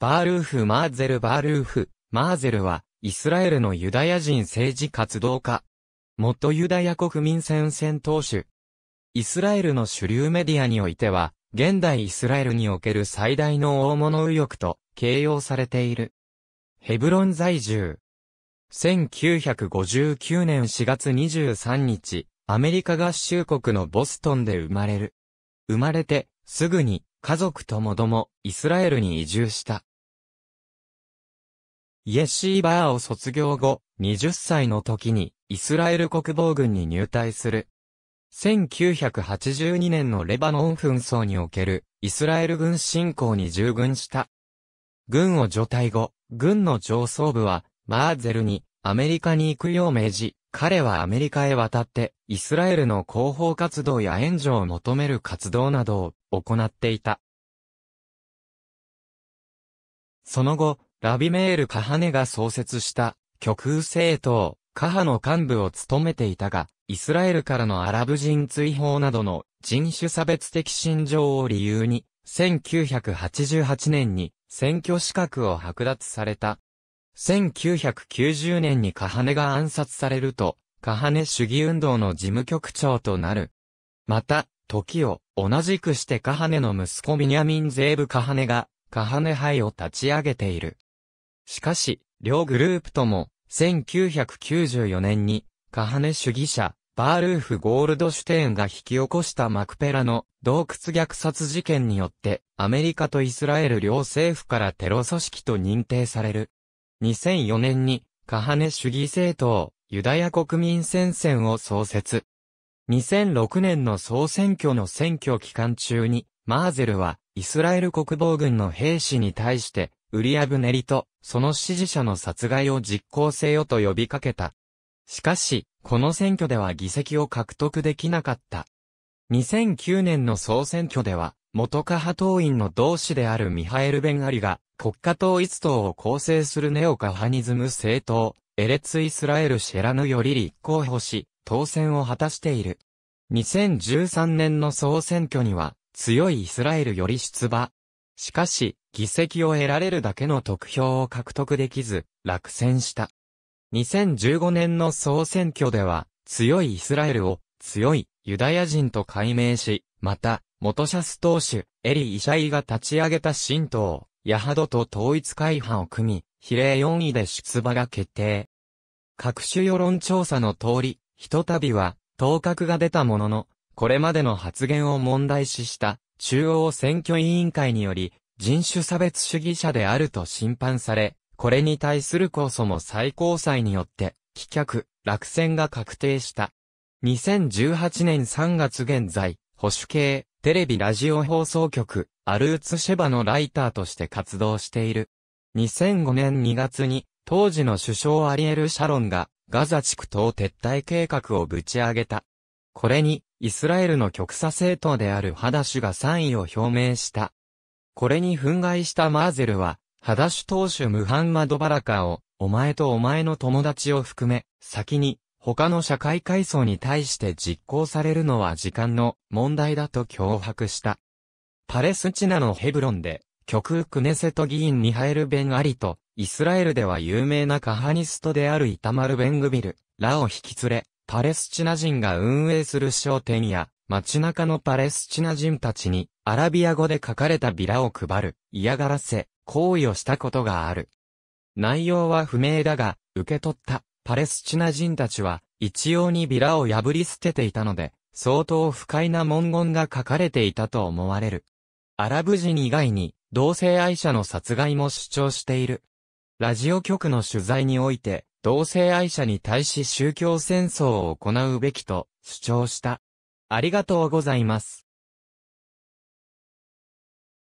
バールーフ・マーゼル・バールーフ・マーゼルは、イスラエルのユダヤ人政治活動家。元ユダヤ国民戦戦党首。イスラエルの主流メディアにおいては、現代イスラエルにおける最大の大物右翼と形容されている。ヘブロン在住。1959年4月23日、アメリカ合衆国のボストンで生まれる。生まれて、すぐに、家族ともども、イスラエルに移住した。イエシーバーを卒業後、20歳の時にイスラエル国防軍に入隊する。1982年のレバノン紛争におけるイスラエル軍侵攻に従軍した。軍を除隊後、軍の上層部はマーゼルにアメリカに行くよう命じ、彼はアメリカへ渡ってイスラエルの広報活動や援助を求める活動などを行っていた。その後、ラビメール・カハネが創設した極右政党、カハの幹部を務めていたが、イスラエルからのアラブ人追放などの人種差別的心情を理由に、1988年に選挙資格を剥奪された。1990年にカハネが暗殺されると、カハネ主義運動の事務局長となる。また、時を同じくしてカハネの息子ビニャミン・ゼーブ・カハネが、カハネ杯を立ち上げている。しかし、両グループとも、1994年に、カハネ主義者、バールーフ・ゴールドシュテーンが引き起こしたマクペラの洞窟虐殺事件によって、アメリカとイスラエル両政府からテロ組織と認定される。2004年に、カハネ主義政党、ユダヤ国民戦線を創設。2006年の総選挙の選挙期間中に、マーゼルは、イスラエル国防軍の兵士に対して、ウリアブネリと、その支持者の殺害を実行せよと呼びかけた。しかし、この選挙では議席を獲得できなかった。2009年の総選挙では、元カ派党員の同志であるミハエル・ベン・アリが、国家統一党を構成するネオカハニズム政党、エレツ・イスラエル・シェラヌより立候補し、当選を果たしている。2013年の総選挙には、強いイスラエルより出馬。しかし、議席を得られるだけの得票を獲得できず、落選した。2015年の総選挙では、強いイスラエルを強いユダヤ人と改名し、また、元シャス党首、エリ・イシャイが立ち上げた新党、ヤハドと統一会派を組み、比例4位で出馬が決定。各種世論調査の通り、ひとたびは、当確が出たものの、これまでの発言を問題視した、中央選挙委員会により、人種差別主義者であると審判され、これに対する控訴も最高裁によって、棄却、落選が確定した。2018年3月現在、保守系、テレビラジオ放送局、アルーツシェバのライターとして活動している。2005年2月に、当時の首相アリエル・シャロンが、ガザ地区等撤退計画をぶち上げた。これに、イスラエルの極左政党であるハダシュが賛意を表明した。これに憤慨したマーゼルは、ハダシュ投手ムハンマド・バラカを、お前とお前の友達を含め、先に、他の社会階層に対して実行されるのは時間の問題だと脅迫した。パレスチナのヘブロンで、極右クネセト議員ミハエル・ベン・アリと、イスラエルでは有名なカハニストであるイタマル・ベングビル、らを引き連れ、パレスチナ人が運営する商店や、街中のパレスチナ人たちに、アラビア語で書かれたビラを配る、嫌がらせ、行為をしたことがある。内容は不明だが、受け取ったパレスチナ人たちは、一様にビラを破り捨てていたので、相当不快な文言が書かれていたと思われる。アラブ人以外に、同性愛者の殺害も主張している。ラジオ局の取材において、同性愛者に対し宗教戦争を行うべきと主張した。ありがとうございます。